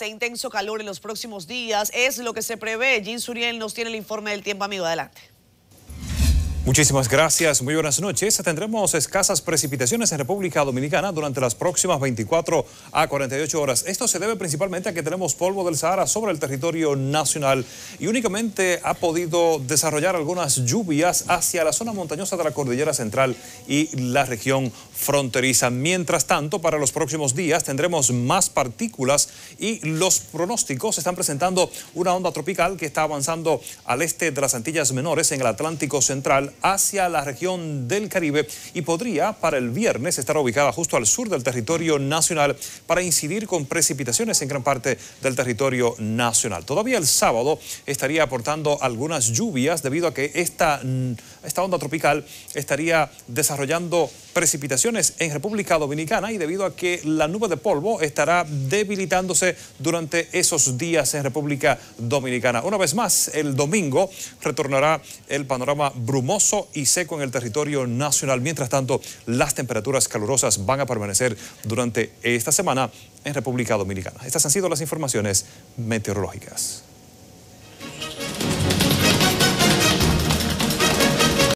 e intenso calor en los próximos días es lo que se prevé. Jean Suriel nos tiene el informe del tiempo, amigo. Adelante. Muchísimas gracias, muy buenas noches. Tendremos escasas precipitaciones en República Dominicana durante las próximas 24 a 48 horas. Esto se debe principalmente a que tenemos polvo del Sahara sobre el territorio nacional y únicamente ha podido desarrollar algunas lluvias hacia la zona montañosa de la cordillera central y la región fronteriza. Mientras tanto, para los próximos días tendremos más partículas y los pronósticos están presentando una onda tropical que está avanzando al este de las Antillas Menores en el Atlántico Central hacia la región del Caribe y podría para el viernes estar ubicada justo al sur del territorio nacional para incidir con precipitaciones en gran parte del territorio nacional. Todavía el sábado estaría aportando algunas lluvias debido a que esta, mm, esta onda tropical estaría desarrollando precipitaciones en República Dominicana y debido a que la nube de polvo estará debilitándose durante esos días en República Dominicana. Una vez más, el domingo retornará el panorama brumoso y seco en el territorio nacional. Mientras tanto, las temperaturas calurosas van a permanecer durante esta semana en República Dominicana. Estas han sido las informaciones meteorológicas.